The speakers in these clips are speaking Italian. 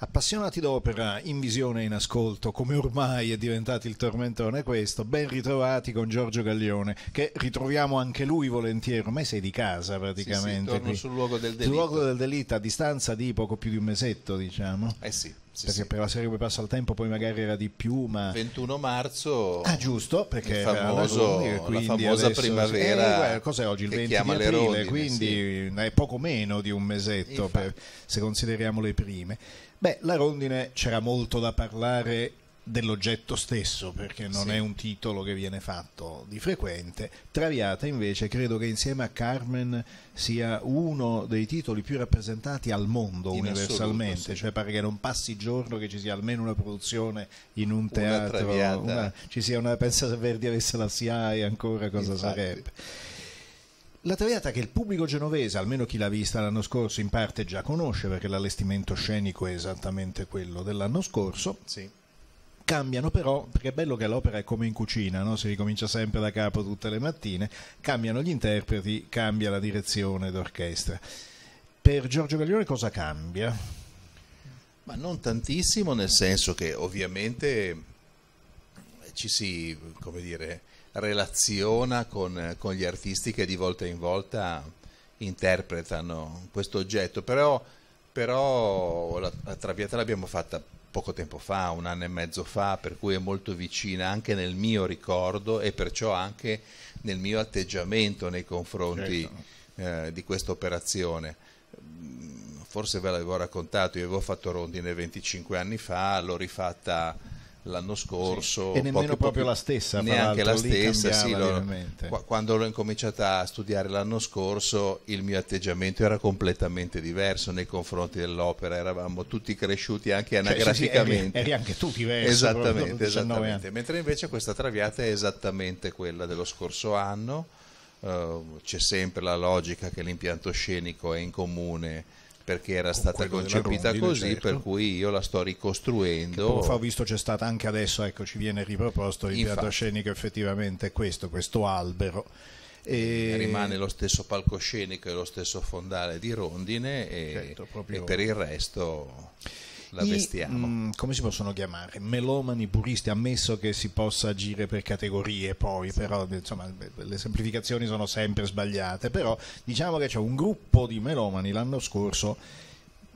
Appassionati d'opera, in visione e in ascolto, come ormai è diventato il tormentone questo, ben ritrovati con Giorgio Gaglione, che ritroviamo anche lui volentieri, ormai sei di casa praticamente. Sì, sì torno qui. sul luogo del delitto. Sul luogo del delitto a distanza di poco più di un mesetto, diciamo. Eh sì. Sì, perché sì. per la serie come passa il tempo poi magari era di più, ma... 21 marzo... Ah giusto, perché famoso, era lunedì, la famosa adesso... primavera... Eh, cos'è oggi? Il 20 di aprile, rodine, quindi sì. è poco meno di un mesetto per, se consideriamo le prime. Beh, la rondine c'era molto da parlare dell'oggetto stesso, perché non sì. è un titolo che viene fatto di frequente. Traviata invece credo che insieme a Carmen sia uno dei titoli più rappresentati al mondo in universalmente, assoluto, sì. cioè pare che non passi giorno che ci sia almeno una produzione in un teatro, una una, ci sia una pensa se Verdi avesse la SIAE ancora cosa Infatti. sarebbe. La Traviata che il pubblico genovese, almeno chi l'ha vista l'anno scorso, in parte già conosce perché l'allestimento scenico è esattamente quello dell'anno scorso. Sì cambiano però, perché è bello che l'opera è come in cucina, no? si ricomincia sempre da capo tutte le mattine, cambiano gli interpreti, cambia la direzione d'orchestra. Per Giorgio Gaglione cosa cambia? Ma non tantissimo, nel senso che ovviamente eh, ci si, come dire, relaziona con, eh, con gli artisti che di volta in volta interpretano questo oggetto, però, però la, la traviata l'abbiamo fatta poco tempo fa, un anno e mezzo fa, per cui è molto vicina anche nel mio ricordo e perciò anche nel mio atteggiamento nei confronti certo. eh, di questa operazione. Mm, forse ve l'avevo raccontato, io avevo fatto rondine 25 anni fa, l'ho rifatta l'anno scorso. Sì. E nemmeno proprio la stessa. Neanche la stessa, sì, lo, quando l'ho incominciata a studiare l'anno scorso il mio atteggiamento era completamente diverso nei confronti dell'opera, eravamo tutti cresciuti anche cioè, anagraficamente. Sì, sì, eri, eri, anche tu diverso. Esattamente, esattamente. mentre invece questa traviata è esattamente quella dello scorso anno. Uh, c'è sempre la logica che l'impianto scenico è in comune perché era stata concepita Rondi, così, certo. per cui io la sto ricostruendo. Che ho visto c'è stata anche adesso, ecco, ci viene riproposto il Infatti. scenico effettivamente questo, questo albero. E... Rimane lo stesso palcoscenico e lo stesso fondale di Rondine e, certo, e per il resto la vestiamo. I, mm, mh, come si possono chiamare? Melomani puristi, ammesso che si possa agire per categorie poi, sì. però insomma le semplificazioni sono sempre sbagliate, però diciamo che c'è un gruppo di melomani l'anno scorso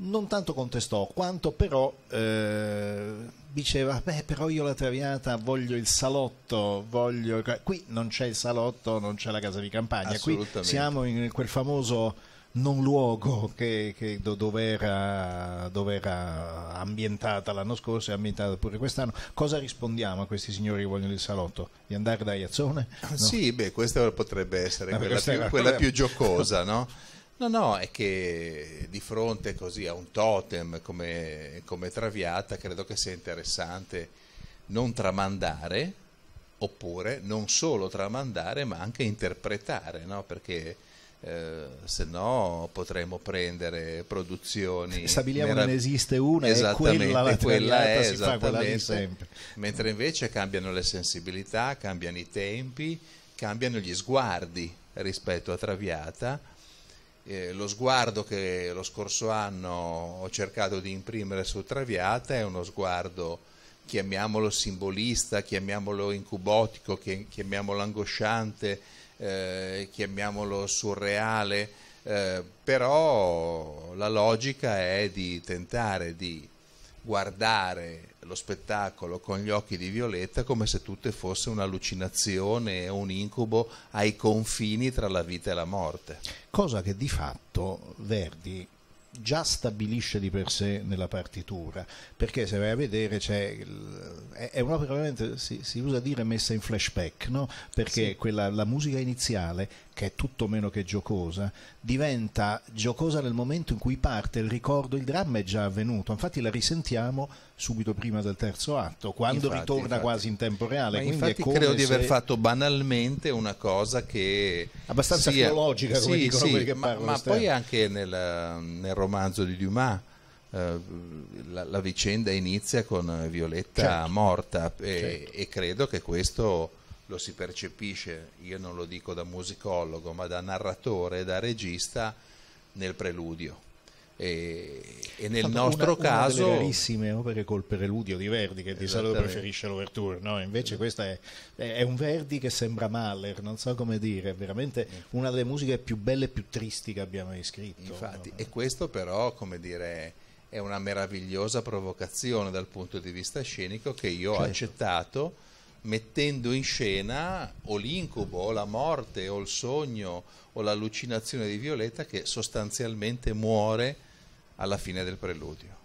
non tanto contestò quanto però eh, diceva beh però io la traviata voglio il salotto voglio qui non c'è il salotto non c'è la casa di campagna qui siamo in quel famoso non luogo che, che do, dove, era, dove, era, ambientata l'anno scorso e ambientata pure quest'anno. Cosa rispondiamo a questi signori che vogliono il salotto? Di andare da Iazzone? Ah, no. Sì, beh, questa potrebbe essere no, quella, più, quella più giocosa, no? No, no, è che di fronte così a un totem come, come, Traviata credo che sia interessante non tramandare, oppure non solo tramandare ma anche interpretare, no? perché eh, se no potremmo prendere produzioni stabiliamo che ne esiste una esattamente, e quella, quella è esattamente quella mentre invece cambiano le sensibilità cambiano i tempi cambiano gli sguardi rispetto a Traviata eh, lo sguardo che lo scorso anno ho cercato di imprimere su Traviata è uno sguardo chiamiamolo simbolista chiamiamolo incubotico chiamiamolo angosciante eh, chiamiamolo surreale, eh, però la logica è di tentare di guardare lo spettacolo con gli occhi di Violetta come se tutto fosse un'allucinazione o un incubo ai confini tra la vita e la morte. Cosa che di fatto Verdi già stabilisce di per sé nella partitura, perché se vai a vedere c'è è, è un'opera veramente, si, si, usa dire messa in flashback, no? perché sì. quella, la musica iniziale che è tutto meno che giocosa, diventa giocosa nel momento in cui parte il ricordo, il dramma è già avvenuto. Infatti la risentiamo subito prima del terzo atto, quando infatti, ritorna infatti. quasi in tempo reale. infatti credo di aver fatto banalmente una cosa che... Abbastanza sia, teologica, come sì, dicono sì, quelli che parlano. Ma, ma poi anche nel, nel romanzo di Dumas, eh, la, la, vicenda inizia con Violetta certo. morta e, certo. e, credo che questo lo si percepisce, io non lo dico da musicologo, ma da narratore, da regista nel preludio. E, e nel Tanto nostro una, caso una delle rarissime opere col preludio di Verdi che di solito preferisce l'ouverture no? invece questo è, è, un Verdi che sembra Mahler non so come dire è veramente una delle musiche più belle e più tristi che abbiamo mai scritto infatti no? e questo però come dire è una meravigliosa provocazione dal punto di vista scenico che io certo. ho accettato mettendo in scena o l'incubo o la morte o il sogno o l'allucinazione di Violetta che sostanzialmente muore alla fine del preludio.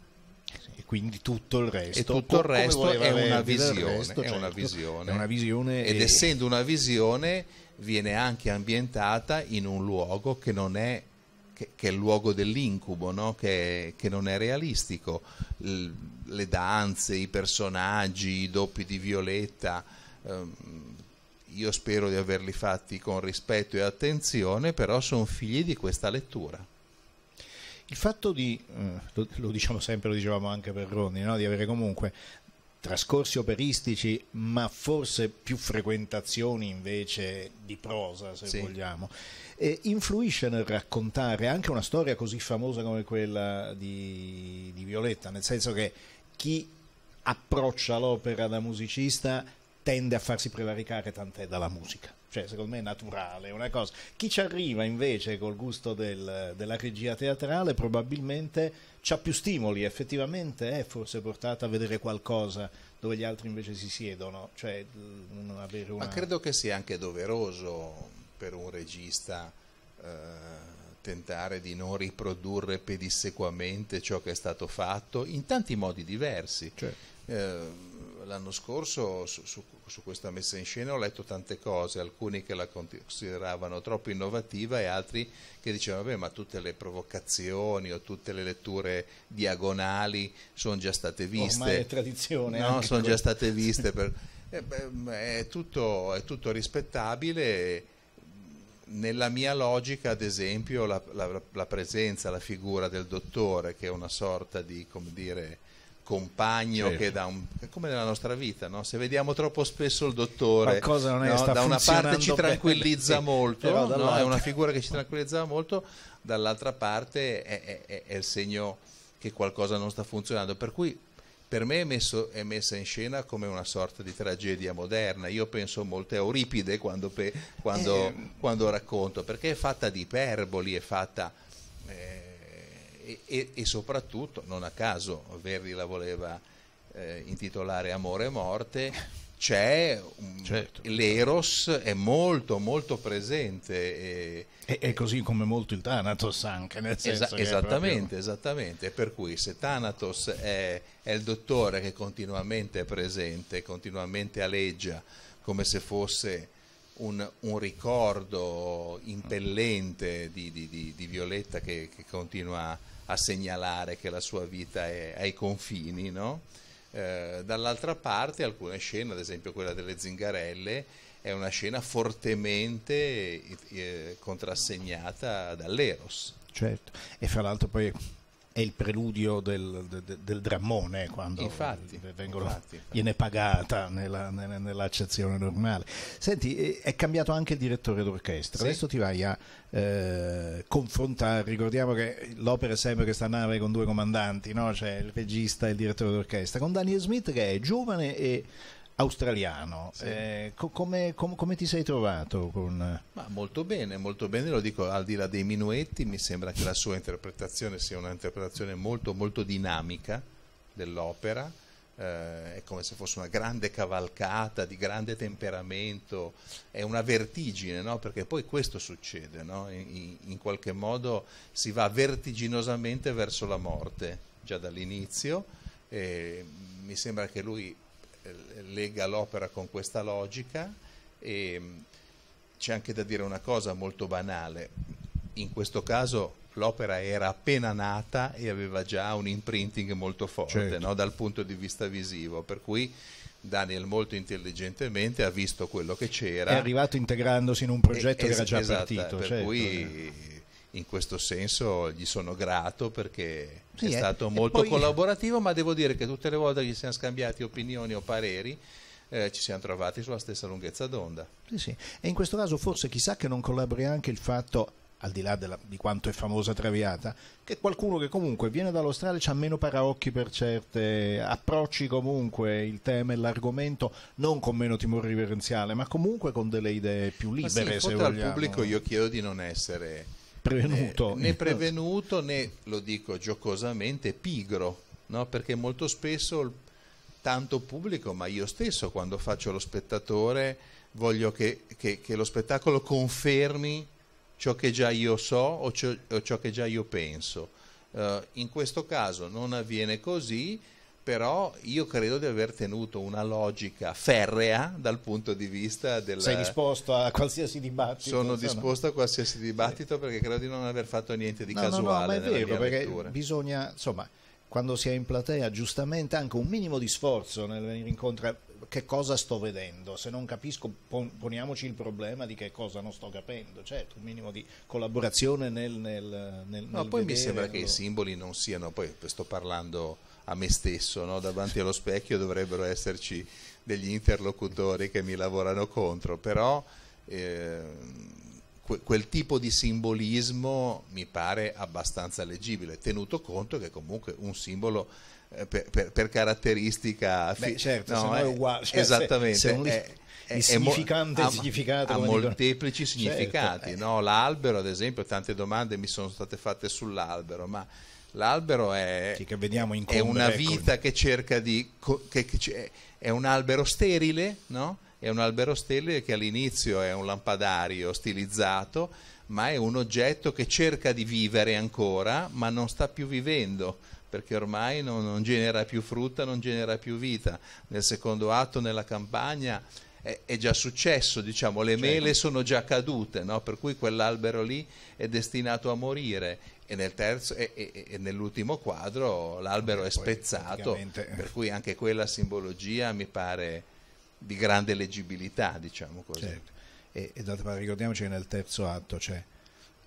E quindi tutto il resto, e tutto il resto è, una visione, resto, è certo, una visione, è una visione. Ed e... essendo una visione viene anche ambientata in un luogo che non è che, è il luogo dell'incubo, no? che, che, non è realistico. L, le danze, i personaggi, i doppi di Violetta, ehm, io spero di averli fatti con rispetto e attenzione, però sono figli di questa lettura. Il fatto di, eh, lo, diciamo sempre, lo dicevamo anche per Ronni, no? di avere comunque trascorsi operistici, ma forse più frequentazioni invece di prosa, se sì. vogliamo, e influisce nel raccontare anche una storia così famosa come quella di, di Violetta, nel senso che chi approccia l'opera da musicista tende a farsi prevaricare tant'è dalla musica cioè secondo me è naturale, una cosa. Chi ci arriva invece col gusto del, della regia teatrale probabilmente ha più stimoli, effettivamente è forse portata a vedere qualcosa dove gli altri invece si siedono, cioè mm, non avere una... Ma credo che sia anche doveroso per un regista eh, tentare di non riprodurre pedissequamente ciò che è stato fatto in tanti modi diversi. Cioè. Eh, l'anno scorso su, su, su, questa messa in scena ho letto tante cose, alcuni che la consideravano troppo innovativa e altri che dicevano vabbè ma tutte le provocazioni o tutte le letture diagonali sono già state viste. Ormai è tradizione. No, sono già state viste. Per... eh, beh, è, tutto, è, tutto, rispettabile. Nella mia logica, ad esempio, la, la, la presenza, la figura del dottore, che è una sorta di, come dire, compagno certo. che da un come nella nostra vita, no? se vediamo troppo spesso il dottore no? da una parte ci tranquillizza bene. molto, no? è una figura che ci tranquillizza molto, dall'altra parte è, è, è, il segno che qualcosa non sta funzionando, per cui per me è, messo, è, messa in scena come una sorta di tragedia moderna, io penso molto a Euripide quando, pe, quando, eh. quando racconto, perché è fatta di iperboli, è fatta... Eh, e, e, soprattutto, non a caso Verdi la voleva eh, intitolare Amore e Morte, c'è certo. l'eros è molto molto presente e, e, e così come molto il Thanatos anche nel senso esa- esattamente, proprio... esattamente per cui se Thanatos è, è, il dottore che continuamente è presente continuamente aleggia come se fosse un, un ricordo impellente di, di, di, di Violetta che, che continua a a segnalare che la sua vita è ai confini, no? eh, dall'altra parte alcune scene, ad esempio quella delle zingarelle, è una scena fortemente eh, contrassegnata dall'Eros. Certo, e fra l'altro poi è il preludio del, del, del drammone quando infatti, vengono, infatti, infatti. viene pagata nella, nella, nell'accezione normale. Senti, eh, è cambiato anche il direttore d'orchestra, sì. adesso ti vai a eh, confrontare, ricordiamo che l'opera è sempre questa nave con due comandanti, no? cioè il regista e il direttore d'orchestra, con Daniel Smith che è giovane e australiano. Sì. Eh, co- come, com- come, ti sei trovato? Con... molto bene, molto bene, lo dico al di là dei minuetti, mi sembra che la sua interpretazione sia un'interpretazione molto, molto dinamica dell'opera. Eh, è come se fosse una grande cavalcata di grande temperamento, è una vertigine, no? perché poi questo succede, no? in, in qualche modo si va vertiginosamente verso la morte già dall'inizio. E mi sembra che lui lega l'opera con questa logica e mm, c'è anche da dire una cosa molto banale, in questo caso l'opera era appena nata e aveva già un imprinting molto forte certo. no? dal punto di vista visivo, per cui Daniel molto intelligentemente ha visto quello che c'era. È arrivato integrandosi in un progetto e, che era già esatto, partito. Eh, per certo. cui eh in questo senso gli sono grato perché sì, è eh, stato eh, molto poi... collaborativo, ma devo dire che tutte le volte che ci siamo scambiati opinioni o pareri eh, ci siamo trovati sulla stessa lunghezza d'onda. Sì, sì. E in questo caso forse chissà che non collabori anche il fatto al di là della, di quanto è famosa Traviata, che qualcuno che comunque viene dall'Australia ha meno paraocchi per certe approcci comunque il tema e l'argomento, non con meno timore riverenziale, ma comunque con delle idee più libere. Ma sì, se vogliamo. al pubblico io chiedo di non essere prevenuto. Né, né prevenuto né, lo dico giocosamente, pigro, no? perché molto spesso tanto pubblico, ma io stesso quando faccio lo spettatore voglio che, che, che lo spettacolo confermi ciò che già io so o ciò, o ciò che già io penso. Uh, in questo caso non avviene così però io credo di aver tenuto una logica ferrea dal punto di vista del... Sei disposto a qualsiasi dibattito? Sono disposto no? a qualsiasi dibattito sì. perché credo di non aver fatto niente di no, casuale. No, no, ma è vero, perché lettura. bisogna, insomma, quando si è in platea, giustamente anche un minimo di sforzo nel venire incontro a che cosa sto vedendo, se non capisco poniamoci il problema di che cosa non sto capendo, certo, un minimo di collaborazione nel... nel, nel no, nel poi mi sembra che i simboli non siano, poi sto parlando a me stesso, no? davanti allo specchio dovrebbero esserci degli interlocutori che mi lavorano contro, però eh, quel tipo di simbolismo mi pare abbastanza leggibile, tenuto conto che comunque un simbolo eh, per, per, per, caratteristica... Beh, certo, no, è, è eh, uguale. Cioè, esattamente. Se, se un... è, è, significante è significato. Ha molteplici dicono. Certo, significati. Certo, no? L'albero, ad esempio, tante domande mi sono state fatte sull'albero, ma L'albero è, sì, incombere, è una ecco. vita ecco. che cerca di... Che, che è un albero sterile, no? È un albero sterile che all'inizio è un lampadario stilizzato, ma è un oggetto che cerca di vivere ancora, ma non sta più vivendo, perché ormai non, non genera più frutta, non genera più vita. Nel secondo atto, nella campagna, è, già successo, diciamo, le certo. mele sono già cadute, no? per cui quell'albero lì è destinato a morire e, nel terzo, e, e, e, nell'ultimo quadro l'albero è spezzato, per cui anche quella simbologia mi pare di grande leggibilità, diciamo così. Certo. E, d'altra parte ricordiamoci che nel terzo atto c'è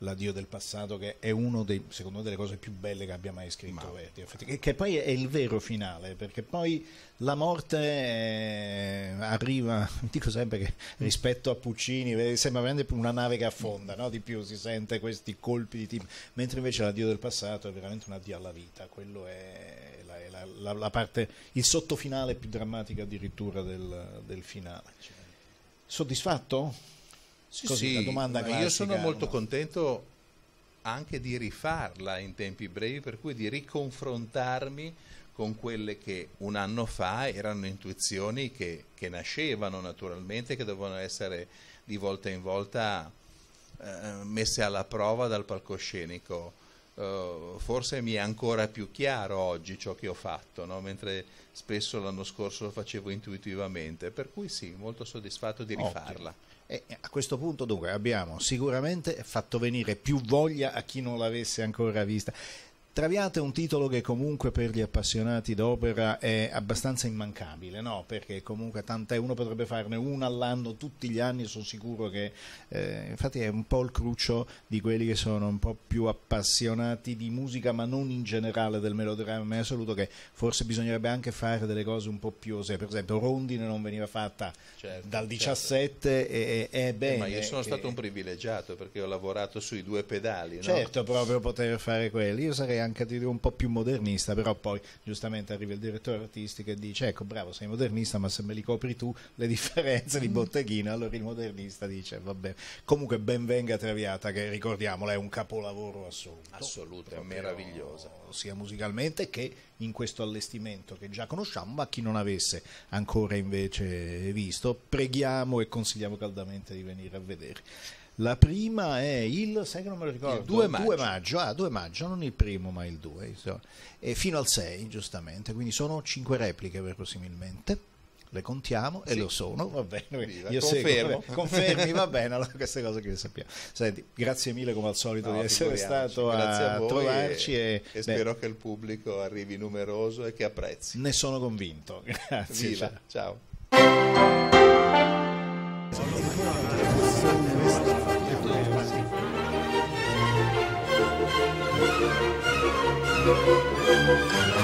l'addio del passato che è una delle cose più belle che abbia mai scritto Verdi che, che, poi è il vero finale perché poi la morte eh, arriva dico sempre che rispetto a Puccini sembra veramente una nave che affonda no? di più si sente questi colpi di tipo mentre invece l'addio del passato è veramente un addio alla vita quello è, la, la, la, la parte il sottofinale più drammatica addirittura del, del finale certo. soddisfatto? Sì, Così, sì, domanda classica, io sono molto contento anche di rifarla in tempi brevi, per cui di riconfrontarmi con quelle che un anno fa erano intuizioni che, che nascevano naturalmente, che dovevano essere di volta in volta eh, messe alla prova dal palcoscenico. Uh, forse mi è ancora più chiaro oggi ciò che ho fatto, no? mentre spesso l'anno scorso lo facevo intuitivamente, per cui sì, molto soddisfatto di rifarla. Ottimo. E a questo punto dunque abbiamo sicuramente fatto venire più voglia a chi non l'avesse ancora vista Traviata è un titolo che comunque per gli appassionati d'opera è abbastanza immancabile, no? perché comunque tant'è, uno potrebbe farne una all'anno tutti gli anni, sono sicuro che eh, infatti è un po' il cruccio di quelli che sono un po' più appassionati di musica, ma non in generale del melodramma in assoluto, che forse bisognerebbe anche fare delle cose un po' più osè, per esempio Rondine non veniva fatta certo, dal 17 certo. e, e, e bene. Eh, ma io sono che... stato un privilegiato perché ho lavorato sui due pedali. No? Certo, proprio poter fare quelli, io sarei anche a dire un po' più modernista, però poi giustamente arriva il direttore artistico e dice ecco bravo sei modernista ma se me li copri tu le differenze di mm. Botteghino, allora il modernista dice vabbè, comunque benvenga Traviata che ricordiamola è un capolavoro assoluto. Assoluto, meravigliosa. Sia musicalmente che in questo allestimento che già conosciamo, ma chi non avesse ancora invece visto, preghiamo e consigliamo caldamente di venire a vedere. La prima è il, sai che non me lo ricordo, il 2 maggio, 2 maggio, ah, 2 maggio non il primo ma il 2, insomma. e fino al 6 giustamente, quindi sono 5 repliche verosimilmente le contiamo e sì. lo sono, va bene, Viva, io confermo. Seguo, confermi, va bene, allora queste cose che le sappiamo. Senti, grazie mille come al solito no, di essere stato a, a trovarci e, e, e spero che il pubblico arrivi numeroso e che apprezzi. Ne sono convinto, grazie. Viva, ciao. ciao. Música